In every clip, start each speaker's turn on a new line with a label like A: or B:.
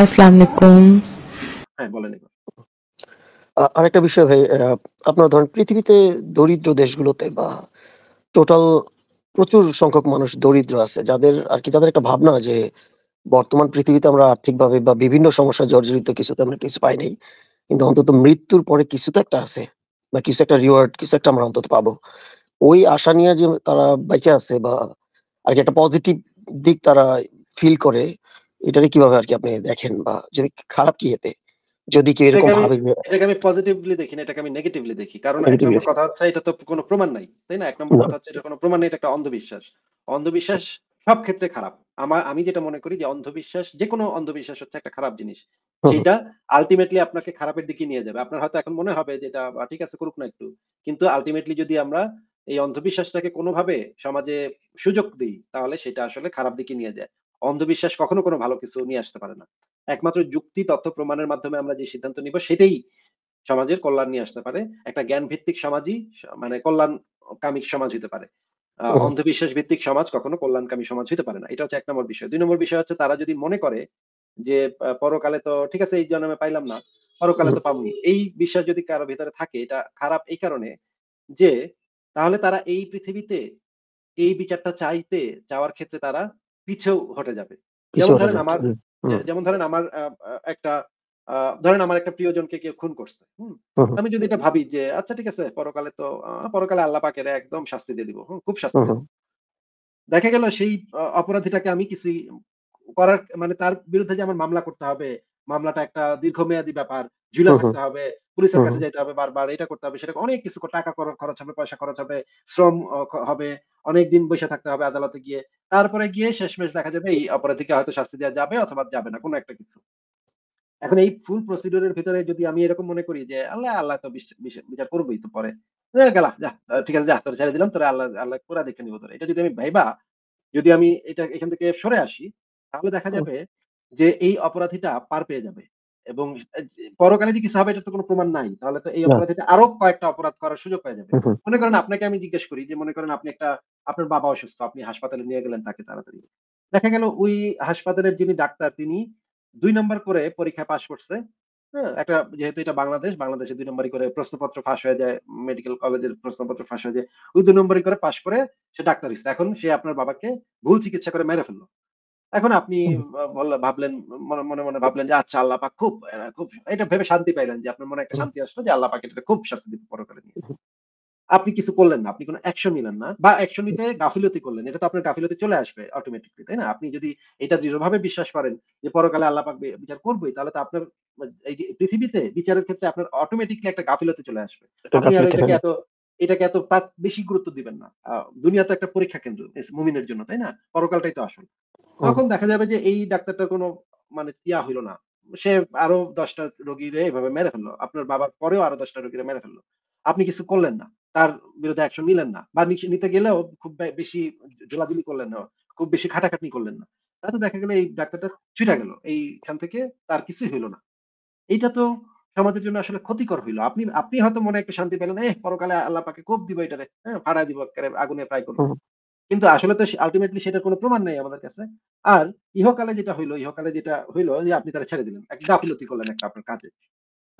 A: আসসালামু আলাইকুম
B: হ্যাঁ আরেকটা বিষয় ভাই আপনার ধরেন পৃথিবীতে দরিদ্র দেশগুলোতে বা টোটাল প্রচুর সংখ্যক মানুষ দরিদ্র আছে যাদের আর কি যাদের একটা ভাবনা যে বর্তমান পৃথিবীতে আমরা আর্থিকভাবে বা বিভিন্ন সমস্যা জর্জরিত কিছু আমরা কিছু পাই নাই কিন্তু অন্তত মৃত্যুর পরে কিছু তো একটা আছে বা কিছু একটা রিওয়ার্ড কিছু একটা আমরা অন্তত পাবো ওই আশা নিয়ে যে তারা বেঁচে আছে বা আর কি একটা পজিটিভ দিক তারা ফিল করে এটারে কিভাবে আর কি আপনি দেখেন বা যদি খারাপ কি হতে যদি কেউ এরকম ভাবে
A: এটাকে আমি পজিটিভলি দেখি না এটাকে আমি নেগেটিভলি দেখি কারণ এক নম্বর কথা হচ্ছে এটা তো কোনো প্রমাণ নাই তাই না এক নম্বর কথা হচ্ছে এটা কোনো প্রমাণ নাই এটা একটা অন্ধবিশ্বাস অন্ধবিশ্বাস সব ক্ষেত্রে খারাপ আমার আমি যেটা মনে করি যে অন্ধবিশ্বাস যে কোনো অন্ধবিশ্বাস হচ্ছে একটা খারাপ জিনিস সেটা আলটিমেটলি আপনাকে খারাপের দিকে নিয়ে যাবে আপনার হয়তো এখন মনে হবে যে এটা ঠিক আছে করুক না একটু কিন্তু আলটিমেটলি যদি আমরা এই অন্ধবিশ্বাসটাকে কোনোভাবে সমাজে সুযোগ দিই তাহলে সেটা আসলে খারাপ দিকে নিয়ে যায় অন্ধবিশ্বাস কখনো কোনো ভালো কিছু নিয়ে আসতে পারে না একমাত্র যুক্তি তথ্য প্রমাণের মাধ্যমে আমরা যে সিদ্ধান্ত নিব সেটাই সমাজের কল্যাণ নিয়ে আসতে পারে একটা জ্ঞান ভিত্তিক সমাজই মানে কল্যাণ কামিক সমাজ হতে পারে অন্ধবিশ্বাস ভিত্তিক সমাজ কখনো কল্যাণকামী সমাজ হতে পারে না এটা হচ্ছে এক নম্বর বিষয় দুই নম্বর বিষয় হচ্ছে তারা যদি মনে করে যে পরকালে তো ঠিক আছে এই জন্মে পাইলাম না পরকালে তো পাবনি এই বিশ্বাস যদি কারো ভিতরে থাকে এটা খারাপ এই কারণে যে তাহলে তারা এই পৃথিবীতে এই বিচারটা চাইতে চাওয়ার ক্ষেত্রে তারা পিছেও হটে যাবে যেমন ধরেন আমার যেমন ধরেন আমার একটা ধরেন আমার একটা প্রিয়জনকে কেউ খুন করছে আমি যদি এটা ভাবি যে আচ্ছা ঠিক আছে পরকালে তো পরকালে আল্লাহ পাকের একদম শাস্তি দিয়ে দিব খুব শাস্তি দেখা গেল সেই অপরাধীটাকে আমি কিছু করার মানে তার বিরুদ্ধে যে আমার মামলা করতে হবে মামলাটা একটা দীর্ঘমেয়াদী ব্যাপার ঝুলে থাকতে হবে পুলিশের কাছে যেতে হবে বারবার এটা করতে হবে সেটা অনেক কিছু টাকা খরচ হবে পয়সা খরচ হবে শ্রম হবে অনেক দিন বসে থাকতে হবে আদালতে গিয়ে তারপরে গিয়ে শেষমেশ দেখা যাবে এই অপরাধীকে হয়তো শাস্তি দেওয়া যাবে অথবা যাবে না কোনো একটা কিছু এখন এই ফুল প্রসিডিউরের ভিতরে যদি আমি এরকম মনে করি যে আল্লাহ আল্লাহ তো বিচার করবোই তো পরে গেলা যা ঠিক আছে যা তোর ছেড়ে দিলাম তোর আল্লাহ আল্লাহ পুরা দেখে নিবো তোর এটা যদি আমি ভাইবা যদি আমি এটা এখান থেকে সরে আসি তাহলে দেখা যাবে যে এই অপরাধীটা পার পেয়ে যাবে এবং পরকালে যে কি হবে এটা তো কোনো প্রমাণ নাই তাহলে তো এই অপরাধীটা আরো কয়েকটা অপরাধ করার সুযোগ পেয়ে যাবে মনে করেন আপনাকে আমি জিজ্ঞেস করি যে মনে করেন আপনি একটা আপনার বাবা অসুস্থ আপনি হাসপাতালে নিয়ে গেলেন তাকে তাড়াতাড়ি দেখা গেল ওই হাসপাতালের যিনি ডাক্তার তিনি দুই নম্বর করে পরীক্ষা পাশ করছে হ্যাঁ, একটা যেহেতু এটা বাংলাদেশ বাংলাদেশে দুই নম্বরই করে প্রশ্নপত্র ফাঁস হয়ে যায় মেডিকেল কলেজের প্রশ্নপত্র ফাঁস হয়ে যায় ওই দুই নম্বরই করে পাশ করে সে ডাক্তার হিসেবে এখন সে আপনার বাবাকে ভুল চিকিৎসা করে মেরে ফেললো এখন আপনি ভাবলেন মনে মনে ভাবলেন যে আচ্ছা আল্লাহ পাক খুব খুব এটা ভেবে শান্তি পাইলেন যে আপনার মনে একটা শান্তি আসলো যে আল্লাহ পাক এটা খুব শাস্তি দিতে পর করে আপনি কিছু করলেন না আপনি কোনো অ্যাকশন নিলেন না বা অ্যাকশন নিতে গাফিলতি করলেন এটা তো আপনার গাফিলতি চলে আসবে অটোমেটিকলি তাই না আপনি যদি এটা দৃঢ়ভাবে বিশ্বাস করেন যে পরকালে আল্লাহ পাক বিচার করবেই তাহলে তো আপনার এই যে পৃথিবীতে বিচারের ক্ষেত্রে আপনার অটোমেটিকলি একটা গাফিলতি চলে আসবে আপনি আর এটাকে হ্যাঁ। এত এটাকে এত বেশি গুরুত্ব দিবেন না দুনিয়া তো একটা পরীক্ষা কেন্দ্র মুমিনের জন্য তাই না পরকালটাই তো আসল তখন দেখা যাবে যে এই ডাক্তারটার কোনো মানে ইয়া হইলো না সে আরো দশটা রোগীরে এভাবে মেরে ফেললো আপনার বাবার পরেও আরো দশটা রোগীরা মেরে ফেললো আপনি কিছু করলেন না তার বিরুদ্ধে অ্যাকশন নিলেন না বা নিতে গেলেও খুব বেশি জোলাজুলি করলেন না খুব বেশি খাটাখাটনি করলেন না তাতে দেখা গেলো এই ডাক্তারটা ছুটা গেল এইখান থেকে তার কিছুই হইলো না এইটা তো সমাজের জন্য আসলে ক্ষতিকর হইলো আপনি আপনি হয়তো মনে একটা শান্তি পেলেন এ পরকালে আল্লাহ পাকে কোপ দিব এটারে হ্যাঁ ফাড়া দিব আগুনে ফ্রাই করবো কিন্তু আসলে তো আলটিমেটলি সেটার কোনো প্রমাণ নেই আমাদের কাছে আর ইহকালে যেটা হইলো ইহকালে যেটা হইলো যে আপনি তারা ছেড়ে দিলেন একটা গাফিলতি করলেন একটা আপনার কাজে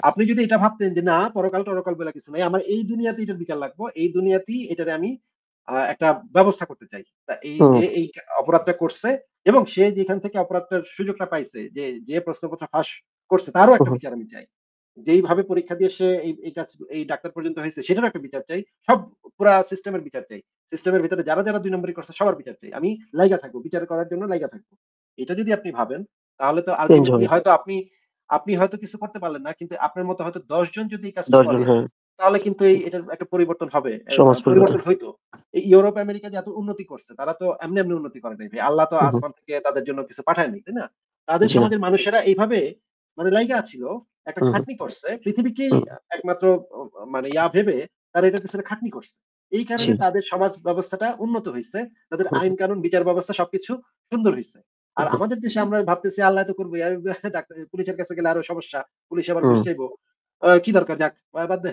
A: আপনি যদি এটা ভাবতেন যে না পরকাল টরকাল বলে কিছু নাই আমার এই দুনিয়াতে এটার বিচার লাগবো এই দুনিয়াতেই এটারে আমি একটা ব্যবস্থা করতে চাই এই যে এই অপরাধটা করছে এবং সে যেখান থেকে অপরাধটার সুযোগটা পাইছে যে যে প্রশ্নপত্র ফাঁস করছে তারও একটা বিচার আমি চাই যেইভাবে পরীক্ষা দিয়ে সে এই কাজ এই ডাক্তার পর্যন্ত হয়েছে সেটার একটা বিচার চাই সব পুরা সিস্টেমের বিচার চাই সিস্টেমের ভিতরে যারা যারা দুই নম্বরই করছে সবার বিচার চাই আমি লাইগা থাকবো বিচার করার জন্য লাইগা থাকবো এটা যদি আপনি ভাবেন তাহলে তো হয়তো আপনি আপনি হয়তো কিছু করতে পারলেন না কিন্তু আপনার মতো হয়তো দশজন যদি এই কাজটা করে হ্যাঁ। তাহলে কিন্তু এই এটার একটা পরিবর্তন হবে পরিবর্তন হইতো এই ইউরোপ আমেরিকা যে এত উন্নতি করছে তারা তো এমনি এমনি উন্নতি করে নাই আল্লাহ তো আসমান থেকে তাদের জন্য কিছু পাঠায়নি তাই না তাদের সমাজের মানুষেরা এইভাবে মানে লাইগা ছিল একটা খাটনি করছে পৃথিবীকে একমাত্র মানে ইয়া ভেবে তারা এটা পিছনে খাটনি করছে এই কারণে তাদের সমাজ ব্যবস্থাটা উন্নত হয়েছে তাদের আইন কানুন বিচার ব্যবস্থা সবকিছু সুন্দর হয়েছে আর আমাদের দেশে আমরা ভাবতেছি আল্লাহ তো করবো পুলিশের কাছে গেলে আরো সমস্যা পুলিশ আবার চাইবো কি দরকার যাক বাদ দে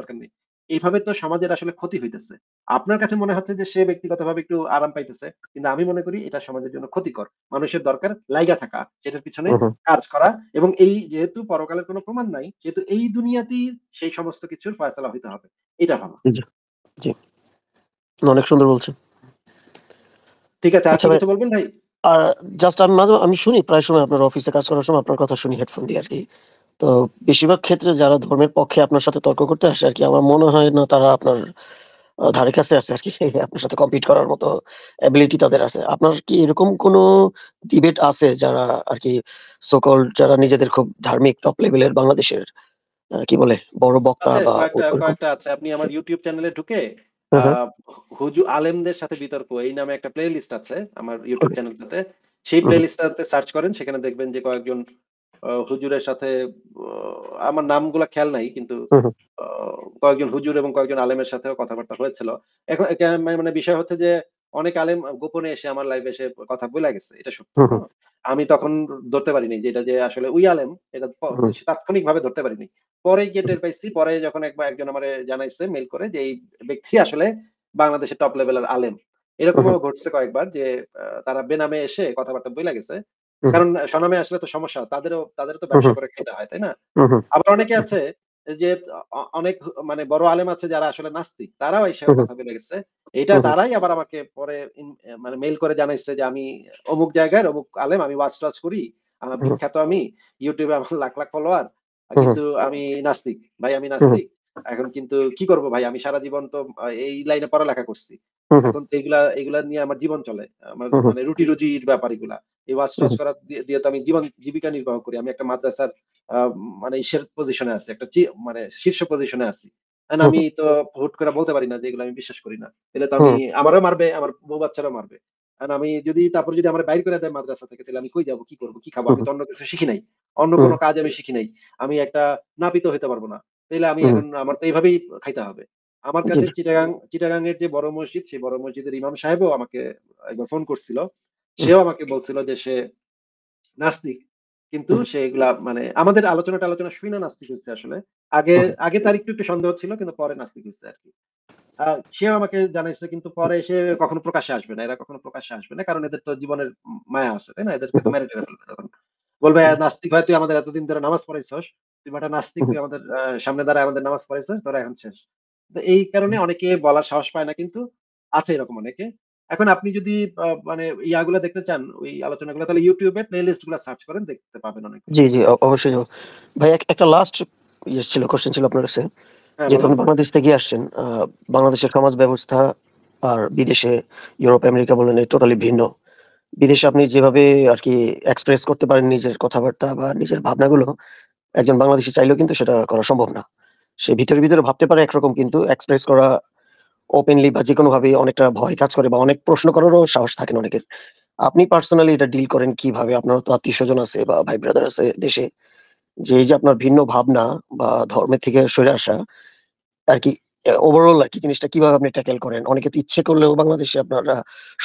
A: দরকার নেই এইভাবে তো সমাজের আসলে ক্ষতি হইতেছে আপনার কাছে মনে হচ্ছে যে সে ব্যক্তিগতভাবে একটু আরাম পাইতেছে কিন্তু আমি মনে করি এটা সমাজের জন্য ক্ষতিকর মানুষের দরকার লাইগা থাকা সেটার পিছনে কাজ করা এবং এই যেহেতু পরকালের কোনো প্রমাণ নাই সেহেতু এই দুনিয়াতেই সেই সমস্ত কিছুর ফয়সলা হইতে হবে এটা ভাবা
B: জি অনেক সুন্দর বলছে ঠিক আছে আচ্ছা কিছু বলবেন ভাই আর জাস্ট আমি মাঝে আমি শুনি প্রায় সময় আপনার অফিসে কাজ করার সময় আপনার কথা শুনি হেডফোন দিয়ে আর কি তো বেশিরভাগ ক্ষেত্রে যারা ধর্মের পক্ষে আপনার সাথে তর্ক করতে আসে আর কি আমার মনে হয় না তারা আপনার ধারে কাছে আছে আর কি আপনার সাথে কম্পিট করার মতো অ্যাবিলিটি তাদের আছে আপনার কি এরকম কোনো ডিবেট আছে যারা আর কি সকল যারা নিজেদের খুব ধার্মিক টপ লেভেলের বাংলাদেশের কি বলে বড় বক্তা বা কয়েকটা
A: আছে আপনি আমার ইউটিউব চ্যানেলে ঢুকে হুজু আলেমদের সাথে বিতর্ক এই নামে একটা প্লেলিস্ট আছে আমার ইউটিউব চ্যানেলটাতে সেই প্লেলিস্টটাতে সার্চ করেন সেখানে দেখবেন যে কয়েকজন হুজুরের সাথে আমার নামগুলা খেয়াল নাই কিন্তু কয়েকজন হুজুর এবং কয়েকজন আলেমের সাথে কথাবার্তা হয়েছিল এখন মানে বিষয় হচ্ছে যে অনেক আলেম গোপনে এসে আমার লাইভে এসে কথা বলে গেছে এটা সত্যি আমি তখন ধরতে পারিনি যে এটা যে আসলে ওই আলেম এটা তাৎক্ষণিক ভাবে ধরতে পারিনি পরে গিয়ে টের পাইছি পরে যখন একবার একজন আমার জানাইছে মেল করে যে এই ব্যক্তি আসলে বাংলাদেশের টপ লেভেলের আলেম এরকমও ঘটছে কয়েকবার যে তারা বেনামে এসে কথাবার্তা বইলা গেছে কারণ সনামে আসলে তো সমস্যা তাদেরও তাদেরও তো ব্যবসা করে খেতে হয় তাই না আবার অনেকে আছে যে অনেক মানে বড় আলেম আছে যারা আসলে নাস্তিক তারাও এই কথা বলে গেছে এটা তারাই আবার আমাকে পরে মানে মেইল করে জানাইছে যে আমি অমুক জায়গায় অমুক আলেম আমি ওয়াচ টাচ করি আমার বিখ্যাত আমি ইউটিউবে আমার লাখ লাখ ফলোয়ার কিন্তু আমি নাস্তিক ভাই আমি নাস্তিক এখন কিন্তু কি করব ভাই আমি সারা জীবন তো এই লাইনে পড়ালেখা করছি এখন তো এগুলা এগুলা নিয়ে আমার জীবন চলে আমার মানে রুটি রুজির ব্যাপার এগুলা এই ওয়াজ করা দিয়ে তো আমি জীবন জীবিকা নির্বাহ করি আমি একটা মাদ্রাসার মানে ঈশ্বর পজিশনে আছি একটা মানে শীর্ষ পজিশনে আছি হ্যাঁ, আমি তো হুট করে বলতে পারি না যে এগুলো আমি বিশ্বাস করি না তাহলে তো আমি আমারও মারবে আমার বউ মারবে হ্যাঁ, আমি যদি তারপর যদি আমার বাইর করে দেয় মাদ্রাসা থেকে তাহলে আমি কই যাবো কি করবো কি খাবো আমি তো অন্য কিছু শিখি নাই অন্য কোনো কাজ আমি শিখি নাই আমি একটা নাপিত হইতে পারবো না তাহলে আমি এখন আমার তো এইভাবেই খাইতে হবে আমার কাছে চিটাগাং চিটাগাং এর যে বড় মসজিদ সেই বড় মসজিদের ইমাম সাহেবও আমাকে একবার ফোন করছিল সেও আমাকে বলছিল যে সে নাস্তিক কিন্তু সে এগুলা মানে আমাদের আলোচনাটা আলোচনা শুনে নাস্তিক হচ্ছে আসলে আগে আগে তার একটু একটু সন্দেহ ছিল কিন্তু পরে নাস্তিক হচ্ছে আর কি সেও আমাকে জানাইছে কিন্তু পরে সে কখনো প্রকাশ্যে আসবে না এরা কখনো প্রকাশ্যে আসবে না কারণ এদের তো জীবনের মায়া আছে তাই না এদেরকে তো ম্যারিটারে ফেলবে তখন বলবে নাস্তিক হয় তুই আমাদের এতদিন ধরে নামাজ পড়াইছস তুই বাটা নাস্তিক তুই আমাদের সামনে দ্বারা আমাদের নামাজ পড়াইছস তোরা এখন শেষ তো এই কারণে অনেকে বলার সাহস পায় না কিন্তু আছে এরকম অনেকে এখন আপনি যদি মানে ইয়াগুলো দেখতে চান ওই আলোচনাগুলো তাহলে ইউটিউবে প্লেলিস্ট গুলো সার্চ করেন দেখতে পাবেন অনেক
B: জি জি অবশ্যই ভাই একটা লাস্ট ইয়ে ছিল কোশ্চেন ছিল আপনার কাছে হ্যাঁ, যে আপনি বাংলাদেশ থেকে আসছেন বাংলাদেশের সমাজ ব্যবস্থা আর বিদেশে ইউরোপ আমেরিকা বলেন টোটালি ভিন্ন বিদেশে আপনি যেভাবে আর কি এক্সপ্রেস করতে পারেন নিজের কথাবার্তা বা নিজের ভাবনাগুলো একজন বাংলাদেশি চাইলেও কিন্তু সেটা করা সম্ভব না সে ভিতরে ভিতরে ভাবতে পারে একরকম কিন্তু এক্সপ্রেস করা ওপেনলি বা যে ভাবে অনেকটা ভয় কাজ করে বা অনেক প্রশ্ন করারও সাহস থাকেন অনেকের আপনি পার্সোনালি এটা ডিল করেন কিভাবে আপনার তো আত্মীয় স্বজন আছে বা ভাই ব্রাদার আছে দেশে যে এই যে আপনার ভিন্ন ভাবনা বা ধর্মের থেকে সরে আসা আর কি ওভারঅল আর কি জিনিসটা কিভাবে আপনি ট্যাকেল করেন অনেকে তো ইচ্ছে করলেও বাংলাদেশে আপনারা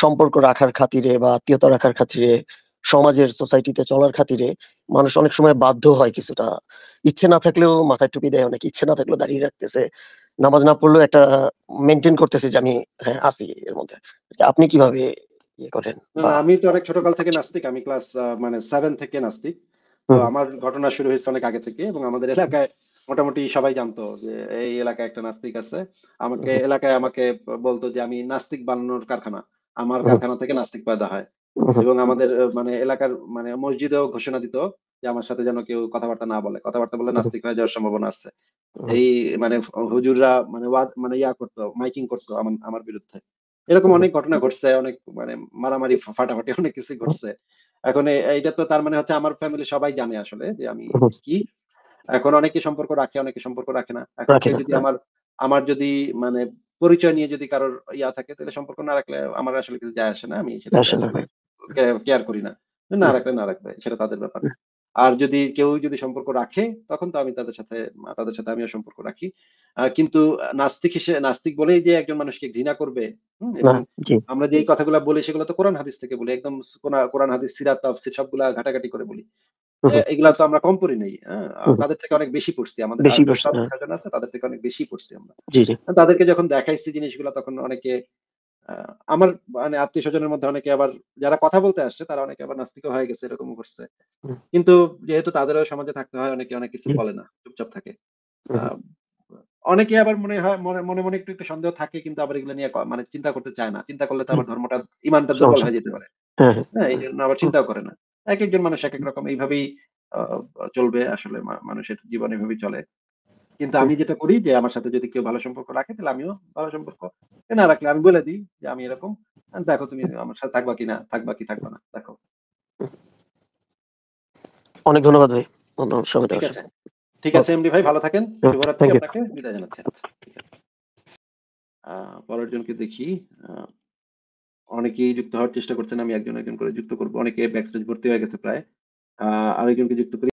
B: সম্পর্ক রাখার খাতিরে বা আত্মীয়তা রাখার খাতিরে সমাজের সোসাইটিতে চলার খাতিরে মানুষ অনেক সময় বাধ্য হয় কিছুটা ইচ্ছে না থাকলেও মাথায় টুপি দেয় অনেক ইচ্ছে না থাকলেও দাঁড়িয়ে রাখতেছে নামাজ না পড়লেও একটা মেনটেন করতেছে যে আমি হ্যাঁ, আসি এর মধ্যে আপনি কিভাবে ইয়ে করেন
A: আমি তো অনেক ছোটকাল থেকে নাস্তিক আমি ক্লাস মানে সেভেন থেকে নাস্তিক তো আমার ঘটনা শুরু হয়েছে অনেক আগে থেকে এবং আমাদের এলাকায় মোটামুটি সবাই জানতো যে এই এলাকায় একটা নাস্তিক আছে আমাকে এলাকায় আমাকে বলতো যে আমি নাস্তিক বানানোর কারখানা আমার কারখানা থেকে নাস্তিক পয়দা হয় এবং আমাদের মানে এলাকার মানে মসজিদেও ঘোষণা দিত যে আমার সাথে যেন কেউ কথাবার্তা না বলে কথাবার্তা বলে নাস্তিক হয়ে যাওয়ার সম্ভাবনা আছে এই মানে হুজুররা মানে মানে ইয়া করতো মাইকিং করতো আমার বিরুদ্ধে এরকম অনেক ঘটনা ঘটছে অনেক মানে মারামারি ফাটাফাটি অনেক কিছু ঘটছে এখন এইটা তো তার মানে হচ্ছে আমার ফ্যামিলি সবাই জানে আসলে যে আমি কি এখন অনেকে সম্পর্ক রাখে অনেকে সম্পর্ক রাখে না এখন যদি আমার আমার যদি মানে পরিচয় নিয়ে যদি কারোর ইয়া থাকে তাহলে সম্পর্ক না রাখলে আমার আসলে কিছু যায় আসে না আমি সেটা কেয়ার করি না না রাখলে না রাখবে সেটা তাদের ব্যাপার আর যদি কেউ যদি সম্পর্ক রাখে তখন তো আমি তাদের সাথে তাদের সাথে আমিও সম্পর্ক রাখি কিন্তু নাস্তিক হিসেবে নাস্তিক বলেই যে একজন মানুষকে ঘৃণা করবে আমরা যে কথাগুলো বলি সেগুলো তো কোরআন হাদিস থেকে বলি একদম কোরআন হাদিস সিরাত তাফসির সবগুলা ঘাটাঘাটি করে বলি এগুলা তো আমরা কম পড়ি নাই তাদের থেকে অনেক বেশি পড়ছি আমাদের হ্যাঁ। আছে তাদের থেকে অনেক বেশি পড়ছি আমরা তাদেরকে যখন দেখাইছি জিনিসগুলো তখন অনেকে আমার মানে আত্মীয় স্বজনের মধ্যে অনেকে আবার যারা কথা বলতে আসছে তারা অনেকে আবার নাস্তিক হয়ে গেছে এরকম করছে কিন্তু যেহেতু তাদেরও সমাজে থাকতে হয় অনেকে অনেক কিছু বলে না চুপচাপ থাকে অনেকে আবার মনে হয় মনে মনে একটু একটু সন্দেহ থাকে কিন্তু আবার এগুলো নিয়ে মানে চিন্তা করতে চায় না চিন্তা করলে তো আবার ধর্মটা ইমানটা দুর্বল হয়ে যেতে পারে হ্যাঁ, হ্যাঁ।, হ্যাঁ এই জন্য আবার চিন্তাও করে না এক একজন মানুষ এক এক রকম এইভাবেই চলবে আসলে মানুষের জীবন এভাবেই চলে কিন্তু আমি যেটা করি যে আমার সাথে যদি কেউ ভালো সম্পর্ক রাখে তাহলে আমিও ভালো সম্পর্ক না রাখলে আমি বলে দিই যে আমি এরকম দেখো তুমি আমার সাথে থাকবা কি না থাকবা কি থাকবা না দেখো
B: অনেক ধন্যবাদ ভাই সবাই
A: ঠিক আছে এমডি ভাই ভালো থাকেন হ্যাঁ, শুভরাত্রি আপনাকে বিদায় জানাচ্ছি আচ্ছা পরের জনকে দেখি
B: অনেকেই যুক্ত হওয়ার চেষ্টা করছেন আমি একজন একজন করে যুক্ত করবো অনেকে ব্যাকস্টেজ ভর্তি হয়ে গেছে প্রায় আরেকজনকে যুক্ত করি